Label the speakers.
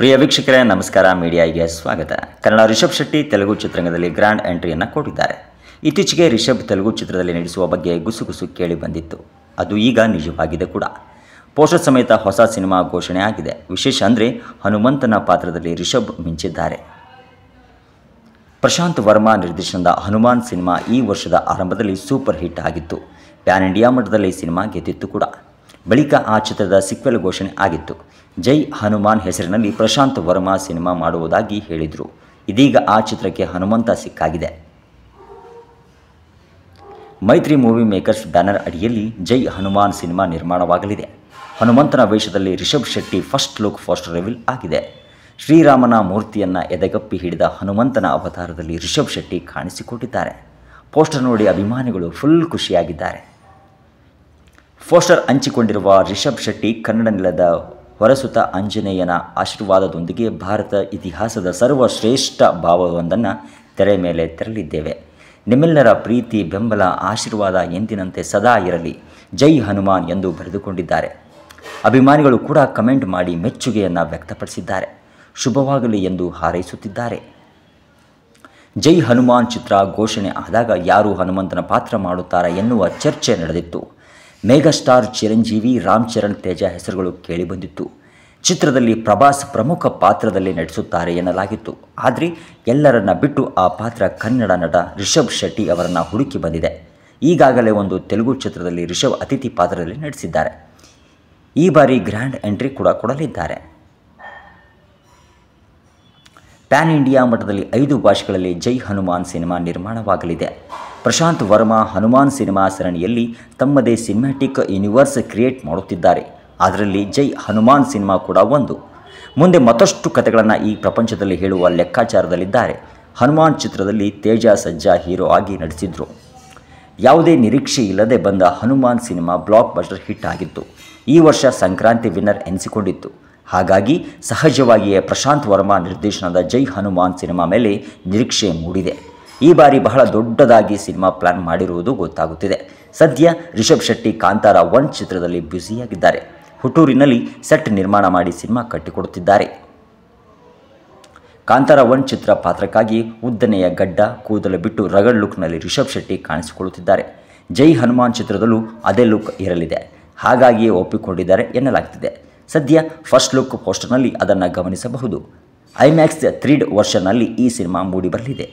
Speaker 1: ಪ್ರಿಯ ವೀಕ್ಷಕರೇ ನಮಸ್ಕಾರ ಮೀಡಿಯಾಗೆ ಸ್ವಾಗತ ಕನ್ನಡ ರಿಷಬ್ ಶೆಟ್ಟಿ ತೆಲುಗು ಚಿತ್ರರಂಗದಲ್ಲಿ ಗ್ರ್ಯಾಂಡ್ ಎಂಟ್ರಿಯನ್ನು ಕೊಟ್ಟಿದ್ದಾರೆ ಇತ್ತೀಚೆಗೆ ರಿಷಬ್ ತೆಲುಗು ಚಿತ್ರದಲ್ಲಿ ನಡೆಸುವ ಬಗ್ಗೆ ಗುಸುಗುಸು ಕೇಳಿ ಬಂದಿತ್ತು ಅದು ಈಗ ನಿಜವಾಗಿದೆ ಕೂಡ ಪೋಸ್ಟರ್ ಸಮೇತ ಹೊಸ ಸಿನಿಮಾ ಘೋಷಣೆ ಆಗಿದೆ ವಿಶೇಷ ಅಂದರೆ ಹನುಮಂತನ ಪಾತ್ರದಲ್ಲಿ ರಿಷಬ್ ಮಿಂಚಿದ್ದಾರೆ ಪ್ರಶಾಂತ್ ವರ್ಮಾ ನಿರ್ದೇಶನದ ಹನುಮಾನ್ ಸಿನಿಮಾ ಈ ವರ್ಷದ ಆರಂಭದಲ್ಲಿ ಸೂಪರ್ ಹಿಟ್ ಆಗಿತ್ತು ಪ್ಯಾನ್ ಇಂಡಿಯಾ ಮಟ್ಟದಲ್ಲಿ ಸಿನಿಮಾ ಗೆದ್ದಿತ್ತು ಕೂಡ ಬಳಿಕ ಆ ಚಿತ್ರದ ಸಿಕ್ವೆಲ್ ಘೋಷಣೆ ಆಗಿತ್ತು ಜೈ ಹನುಮಾನ್ ಹೆಸರಿನಲ್ಲಿ ಪ್ರಶಾಂತ್ ವರ್ಮಾ ಸಿನಿಮಾ ಮಾಡುವುದಾಗಿ ಹೇಳಿದರು ಇದೀಗ ಆ ಚಿತ್ರಕ್ಕೆ ಹನುಮಂತ ಸಿಕ್ಕಾಗಿದೆ ಮೈತ್ರಿ ಮೂವಿ ಮೇಕರ್ಸ್ ಬ್ಯಾನರ್ ಅಡಿಯಲ್ಲಿ ಜೈ ಹನುಮಾನ್ ಸಿನಿಮಾ ನಿರ್ಮಾಣವಾಗಲಿದೆ ಹನುಮಂತನ ವೇಷದಲ್ಲಿ Rishab Shetty first look first reveal ಆಗಿದೆ ಶ್ರೀರಾಮನ ಮೂರ್ತಿಯನ್ನು ಎದೆಗಪ್ಪಿ ಹಿಡಿದ ಹನುಮಂತನ ಅವತಾರದಲ್ಲಿ ರಿಷಬ್ ಶೆಟ್ಟಿ ಕಾಣಿಸಿಕೊಟ್ಟಿದ್ದಾರೆ ಪೋಸ್ಟರ್ ನೋಡಿ ಅಭಿಮಾನಿಗಳು ಫುಲ್ ಖುಷಿಯಾಗಿದ್ದಾರೆ ಪೋಸ್ಟರ್ ಹಂಚಿಕೊಂಡಿರುವ ರಿಷಬ್ ಶೆಟ್ಟಿ ಕನ್ನಡ ನೆಲದ ಹೊರಸುತ ಆಂಜನೇಯನ ಆಶೀರ್ವಾದದೊಂದಿಗೆ ಭಾರತ ಇತಿಹಾಸದ ಸರ್ವಶ್ರೇಷ್ಠ ಭಾವವೊಂದನ್ನು ತೆರೆ ಮೇಲೆ ತೆರಳಿದ್ದೇವೆ ನಿಮ್ಮೆಲ್ಲರ ಪ್ರೀತಿ ಬೆಂಬಲ ಆಶೀರ್ವಾದ ಎಂದಿನಂತೆ ಸದಾ ಇರಲಿ ಜೈ ಹನುಮಾನ್ ಎಂದು ಬರೆದುಕೊಂಡಿದ್ದಾರೆ ಅಭಿಮಾನಿಗಳು ಕೂಡ ಕಮೆಂಟ್ ಮಾಡಿ ಮೆಚ್ಚುಗೆಯನ್ನು ವ್ಯಕ್ತಪಡಿಸಿದ್ದಾರೆ ಶುಭವಾಗಲಿ ಎಂದು ಹಾರೈಸುತ್ತಿದ್ದಾರೆ ಜೈ ಹನುಮಾನ್ ಚಿತ್ರ ಘೋಷಣೆ ಆದಾಗ ಯಾರು ಹನುಮಂತನ ಪಾತ್ರ ಮಾಡುತ್ತಾರೆ ಎನ್ನುವ ಚರ್ಚೆ ನಡೆದಿತ್ತು ಮೇಗಾಸ್ಟಾರ್ ಚಿರಂಜೀವಿ ರಾಮ್ ಚರಣ್ ತೇಜ ಹೆಸರುಗಳು ಕೇಳಿಬಂದಿತ್ತು ಚಿತ್ರದಲ್ಲಿ ಪ್ರಭಾಸ್ ಪ್ರಮುಖ ಪಾತ್ರದಲ್ಲಿ ನಟಿಸುತ್ತಾರೆ ಎನ್ನಲಾಗಿತ್ತು ಆದರೆ ಎಲ್ಲರನ್ನ ಬಿಟ್ಟು ಆ ಪಾತ್ರ ಕನ್ನಡ ನಟ ರಿಷಬ್ ಶೆಟ್ಟಿ ಅವರನ್ನು ಹುಡುಕಿ ಬಂದಿದೆ ಈಗಾಗಲೇ ಒಂದು ತೆಲುಗು ಚಿತ್ರದಲ್ಲಿ ರಿಷಬ್ ಅತಿಥಿ ಪಾತ್ರದಲ್ಲಿ ನಟಿಸಿದ್ದಾರೆ ಈ ಬಾರಿ ಗ್ರ್ಯಾಂಡ್ ಎಂಟ್ರಿ ಕೂಡ ಕೊಡಲಿದ್ದಾರೆ ಪ್ಯಾನ್ ಇಂಡಿಯಾ ಮಟ್ಟದಲ್ಲಿ ಐದು ಭಾಷೆಗಳಲ್ಲಿ ಜೈ ಹನುಮಾನ್ ಸಿನಿಮಾ ನಿರ್ಮಾಣವಾಗಲಿದೆ ಪ್ರಶಾಂತ್ ವರ್ಮಾ ಹನುಮಾನ್ ಸಿನಿಮಾ ಸರಣಿಯಲ್ಲಿ ತಮ್ಮದೇ ಸಿನಿಮ್ಯಾಟಿಕ್ ಯೂನಿವರ್ಸ್ ಕ್ರಿಯೇಟ್ ಮಾಡುತ್ತಿದ್ದಾರೆ ಅದರಲ್ಲಿ ಜೈ ಹನುಮಾನ್ ಸಿನಿಮಾ ಕೂಡ ಒಂದು ಮುಂದೆ ಮತ್ತಷ್ಟು ಕಥೆಗಳನ್ನು ಈ ಪ್ರಪಂಚದಲ್ಲಿ ಹೇಳುವ ಲೆಕ್ಕಾಚಾರದಲ್ಲಿದ್ದಾರೆ ಹನುಮಾನ್ ಚಿತ್ರದಲ್ಲಿ ತೇಜ ಸಜ್ಜಾ ಹೀರೋ ಆಗಿ ನಟಿಸಿದ್ರು ಯಾವುದೇ ನಿರೀಕ್ಷೆ ಇಲ್ಲದೆ ಬಂದ Hanuman cinema blockbuster hit ಆಗಿತ್ತು ಈ ವರ್ಷ ಸಂಕ್ರಾಂತಿ ವಿನ್ನರ್ ಎನಿಸಿಕೊಂಡಿತ್ತು ಹಾಗಾಗಿ ಸಹಜವಾಗಿಯೇ ಪ್ರಶಾಂತ್ ವರ್ಮಾ ನಿರ್ದೇಶನದ ಜೈ ಹನುಮಾನ್ ಸಿನಿಮಾ ಮೇಲೆ ನಿರೀಕ್ಷೆ ಮೂಡಿದೆ ಈ ಬಾರಿ ಬಹಳ ದೊಡ್ಡದಾಗಿ ಸಿನಿಮಾ ಪ್ಲಾನ್ ಮಾಡಿರುವುದು ಗೊತ್ತಾಗುತ್ತಿದೆ ಸದ್ಯ ರಿಷಬ್ ಶೆಟ್ಟಿ ಕಾಂತಾರ ಒನ್ ಚಿತ್ರದಲ್ಲಿ ಬ್ಯುಸಿಯಾಗಿದ್ದಾರೆ ಹುಟ್ಟೂರಿನಲ್ಲಿ ಸೆಟ್ ನಿರ್ಮಾಣ ಮಾಡಿ ಸಿನಿಮಾ ಕಟ್ಟಿಕೊಡುತ್ತಿದ್ದಾರೆ ಕಾಂತಾರ ಒನ್ ಚಿತ್ರ ಪಾತ್ರಕ್ಕಾಗಿ ಉದ್ದನೆಯ ಗಡ್ಡ ಕೂದಲು ಬಿಟ್ಟು ರಗಡ್ ಲುಕ್ನಲ್ಲಿ ರಿಷಬ್ ಶೆಟ್ಟಿ ಕಾಣಿಸಿಕೊಳ್ಳುತ್ತಿದ್ದಾರೆ ಜೈ ಹನುಮಾನ್ ಚಿತ್ರದಲ್ಲೂ ಅದೇ ಲುಕ್ ಇರಲಿದೆ ಹಾಗಾಗಿಯೇ ಒಪ್ಪಿಕೊಂಡಿದ್ದಾರೆ ಎನ್ನಲಾಗ್ತಿದೆ ಸದ್ಯ ಫಸ್ಟ್ ಲುಕ್ ಪೋಸ್ಟರ್ನಲ್ಲಿ ಅದನ್ನು ಗಮನಿಸಬಹುದು ಐಮ್ಯಾಕ್ಸ್ ತ್ರೀಡ್ ವರ್ಷನ್ನಲ್ಲಿ ಈ ಸಿನಿಮಾ ಮೂಡಿಬರಲಿದೆ